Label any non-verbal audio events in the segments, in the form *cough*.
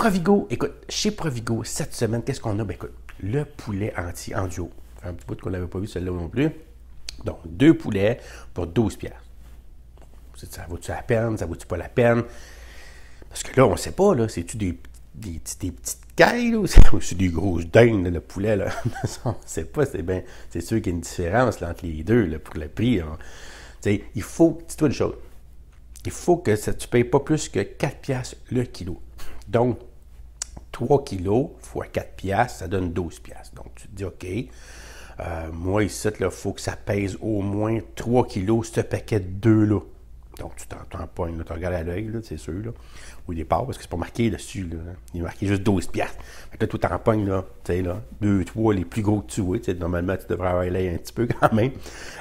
Provigo, écoute, chez Provigo, cette semaine, qu'est-ce qu'on a? Ben, écoute, le poulet anti en duo. un petit bout qu'on n'avait pas vu celle-là non plus. Donc, deux poulets pour 12 pièces. Ça vaut-tu la peine? Ça vaut-tu pas la peine? Parce que là, on ne sait pas, là, c'est-tu des, petites cailles, *laughs* ou c'est des grosses dingues, le poulet, là? *laughs* on ne sait pas, c'est bien, c'est sûr qu'il y a une différence là, entre les deux, là, pour le prix. Tu sais, il faut, dis-toi une chose, il faut que tu ne payes pas plus que 4 pièces le kilo. Donc, 3 kilos fois 4 piastres, ça donne 12 piastres. Donc, tu te dis, OK, euh, moi, ici, il faut que ça pèse au moins 3 kilos, ce paquet de 2-là. Donc, tu t'entends pas, là. Tu à l'œil, c'est sûr, là, au départ, parce que c'est pas marqué dessus. Là, hein. Il est marqué juste 12 piastres. Fait que là, tu t'empoignes, là, tu sais, là, deux, 3 les plus gros que tu veux. Normalement, tu devrais avoir l'œil un petit peu *laughs* quand même.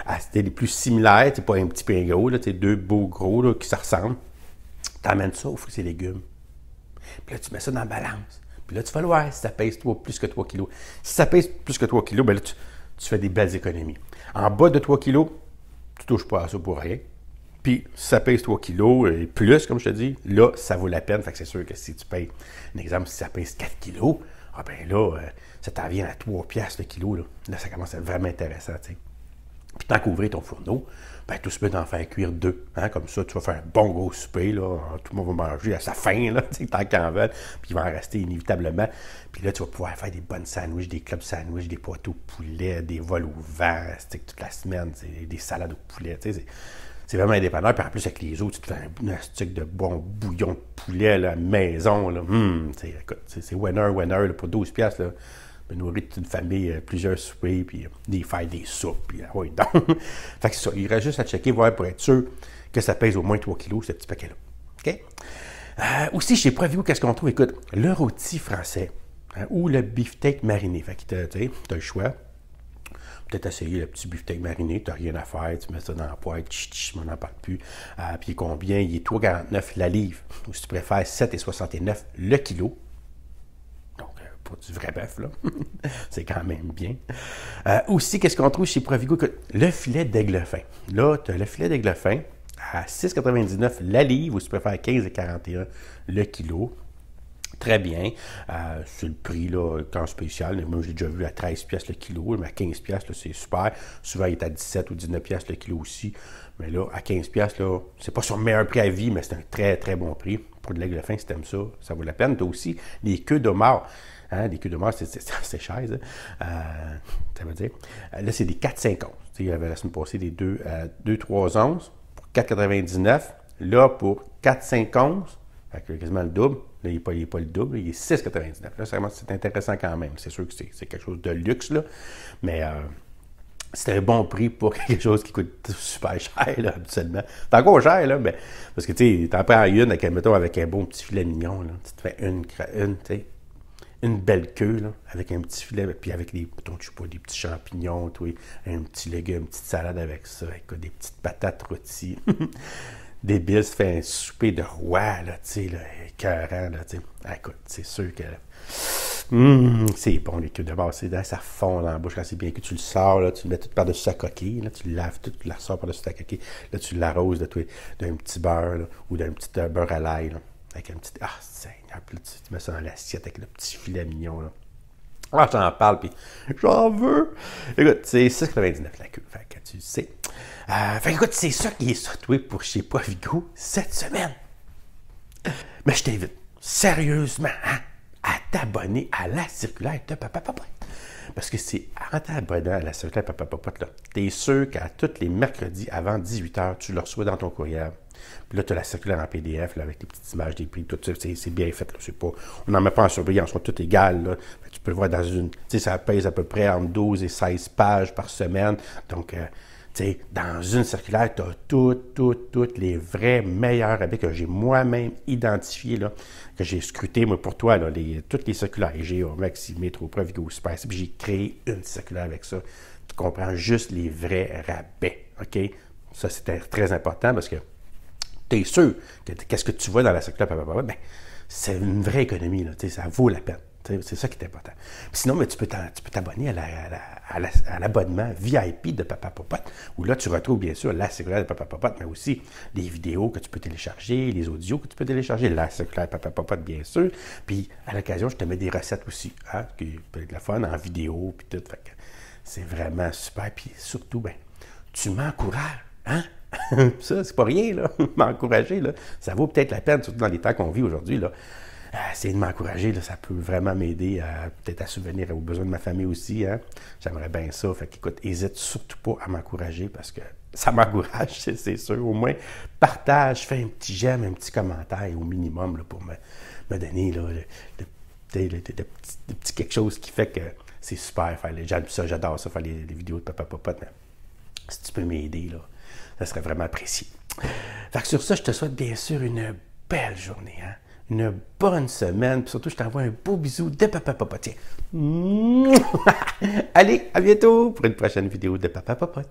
Ah, c'était les plus similaires, tu n'es pas un petit peu un gros, là, deux beaux gros là, qui se ressemblent. amènes ça au fruits et légumes. Puis là, tu mets ça dans la balance. Puis là, tu vas voir si ça pèse plus que 3 kilos. Si ça pèse plus que 3 kilos, ben là, tu, fais des belles économies. En bas de 3 kilos, tu touches pas à ça pour rien. Puis, si ça pèse 3 kilos et plus, comme je te dis, là, ça vaut la peine. Fait que c'est sûr que si tu payes, un exemple, si ça pèse 4 kilos, ah ben là, euh, ça t'en vient à 3 piastres le kilo. Là. là, ça commence à être vraiment intéressant, tu sais. Puis tant qu'ouvrir ton fourneau, ben, tout se met d'en faire cuire deux. Hein? Comme ça, tu vas faire un bon gros souper. Là. Hein, tout le monde va manger à sa faim, là, *laughs* tant qu'en veulent. Puis il va en rester inévitablement. Puis là, tu vas pouvoir faire des bonnes sandwiches, des clubs sandwiches, des potes au poulet, des vols au vent toute la semaine, des salades au poulet. C'est vraiment indépendant. Puis en plus, avec les autres, tu te fais un stick de bon bouillon de poulet à la maison. Là. Hum, écoute, c'est winner, winner là, pour 12$. Là me nourrir toute une famille, euh, plusieurs soupes, puis euh, des faire des soupes, puis euh, ouais, donc. *laughs* fait que il reste juste à checker, voir pour être sûr que ça pèse au moins 3 kilos, ce petit paquet-là. OK? Euh, aussi, chez Preview, qu'est-ce qu'on trouve? Écoute, le rôti français hein, ou le beefsteak mariné. Fait que tu as le choix. Peut-être essayer le petit beefsteak mariné, tu n'as rien à faire, tu mets ça dans la poêle, je ne m'en n'en parle plus. Euh, puis combien? Il est 3,49 la livre, ou si tu préfères 7,69 le kilo du vrai bœuf, là. *laughs* c'est quand même bien. Euh, aussi, qu'est-ce qu'on trouve chez Provigo? Le filet d'aigle Là, tu as le filet d'aigle fin à 6,99 la livre, ou si tu préfères 15,41 le kilo très bien. Euh, sur le prix, là, quand spécial, moi j'ai déjà vu à 13 pièces le kilo, mais à 15 pièces, c'est super. Souvent, il est à 17 ou 19 pièces le kilo aussi. Mais là, à 15 pièces, c'est pas son meilleur prix à vie, mais c'est un très, très bon prix. Pour de l'aigle fin, si t'aimes ça, ça vaut la peine. T'as aussi les queues de mort. Hein, les queues de mort, c'est cher, ça. Euh, ça veut dire. Euh, là, c'est des 4,50. Il y avait la semaine passée des 2, 2 3 pour 4,99. Là, pour 4,50, quasiment le double, Là, il n'est pas, le double, il est 6,99. c'est intéressant quand même. C'est sûr que c'est quelque chose de luxe, là. mais euh, c'est un bon prix pour *laughs* quelque chose qui coûte super cher, habituellement. C'est encore cher, là, mais, parce que tu t'en prends une, avec, avec un bon petit filet mignon. Tu te fais une, une, une belle queue, là, avec un petit filet, puis avec des, petits champignons, un petit légume, une petite salade avec ça, des petites patates rôties. *laughs* des tu fais un souper de roi, là, tu sais, là, écœurant, là, tu sais. Ah, écoute, c'est sûr que. hum, c'est bon, les queues de base. Ça fond dans la bouche quand c'est bien que tu le sors, là, tu le mets tout par-dessus sa coquille, là, tu le laves tout, tu la sors par-dessus ta coquille, là, tu l'arroses d'un petit beurre là, ou d'un petit euh, beurre à l'ail, avec un petit. Ah, Seigneur, tu, tu mets ça dans l'assiette avec le petit filet mignon. Là. Ah, t'en parle, puis j'en veux. Écoute, c'est 6,99 la queue, fait que tu sais. Euh, écoute, c'est ça qui est sorti pour Chez Poivigo cette semaine. Mais je t'invite sérieusement hein, à t'abonner à la circulaire de Papa Papa. Parce que c'est en t'abonnant à la circulaire Papa Papa, t'es sûr qu'à tous les mercredis avant 18h, tu le reçois dans ton courriel. Puis là, tu as la circulaire en PDF avec les petites images des prix, tout ça. C'est bien fait. pas, on n'en met pas en surveillance on tout égal. Là. tu peux le voir dans une. Tu sais, ça pèse à peu près entre 12 et 16 pages par semaine. Donc, euh, tu sais, dans une circulaire, tu as toutes, toutes, toutes les vrais meilleurs rabais que j'ai moi-même identifié là, que j'ai scruté moi, pour toi, les, toutes les circulaires. J'ai au oh, Maxi, Métro, Provigo, Super. Puis j'ai créé une circulaire avec ça. Tu comprends juste les vrais rabais. OK? Ça, c'était très important parce que tu es sûr que qu'est-ce que tu vois dans la circulaire, ben, c'est une vraie économie, là, ça vaut la peine. C'est ça qui est important. sinon, mais tu peux t'abonner à l'abonnement VIP de Papa Popote, où là, tu retrouves bien sûr la circulaire de Papa mais aussi les vidéos que tu peux télécharger, les audios que tu peux télécharger, la circulaire de Papa bien sûr. Puis à l'occasion, je te mets des recettes aussi, hein, qui peut être la fun en vidéo, puis tout. C'est vraiment super. Puis surtout, ben, tu m'encourages, hein? *laughs* ça, c'est pas rien, là. *laughs* m'encourager, là, ça vaut peut-être la peine, surtout dans les temps qu'on vit aujourd'hui, là. Euh, essayer de m'encourager, là, ça peut vraiment m'aider à peut-être à souvenir aux besoins de ma famille aussi. Hein? J'aimerais bien ça. Fait qu'écoute, hésite surtout pas à m'encourager parce que *laughs* ça m'encourage, c'est sûr. Au moins, partage, fais un petit j'aime, un petit commentaire au minimum là, pour me, donner là, le, petit, quelque chose qui fait que c'est super. Faire les, ça, j'adore ça, faire les, vidéos de Papa papa. si tu peux m'aider, là, ça serait vraiment apprécié. Fait sur ça, je te souhaite bien sûr une belle journée, hein. une bonne semaine. Puis surtout, je t'envoie un beau bisou de Papa Popotier. *laughs* Allez, à bientôt pour une prochaine vidéo de Papa Popote.